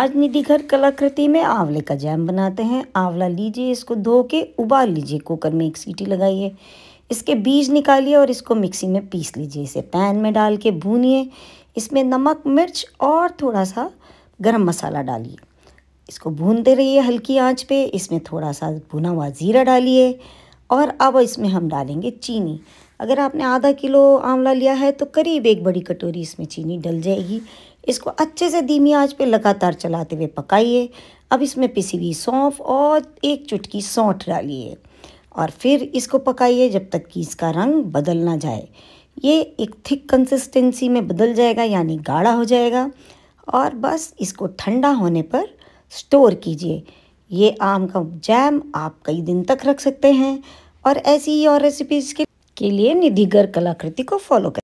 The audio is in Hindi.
आज निधि घर कलाकृति में आंवले का जैम बनाते हैं आंवला लीजिए इसको धो के उबाल लीजिए कुकर में एक सीटी लगाइए इसके बीज निकालिए और इसको मिक्सी में पीस लीजिए इसे पैन में डाल के भूनिए इसमें नमक मिर्च और थोड़ा सा गरम मसाला डालिए इसको भूनते रहिए हल्की आंच पे इसमें थोड़ा सा भुना हुआ ज़ीरा डालिए और अब इसमें हम डालेंगे चीनी अगर आपने आधा किलो आंवला लिया है तो करीब एक बड़ी कटोरी इसमें चीनी डल जाएगी इसको अच्छे से धीमी आंच पे लगातार चलाते हुए पकाइए अब इसमें पिसी हुई सौंफ और एक चुटकी सौंठ डालिए और फिर इसको पकाइए जब तक कि इसका रंग बदल ना जाए ये एक थिक कंसिस्टेंसी में बदल जाएगा यानी गाढ़ा हो जाएगा और बस इसको ठंडा होने पर स्टोर कीजिए ये आम का जैम आप कई दिन तक रख सकते हैं और ऐसी ही और रेसिपीज़ के लिए निधि गर्ग कलाकृति को फॉलो करें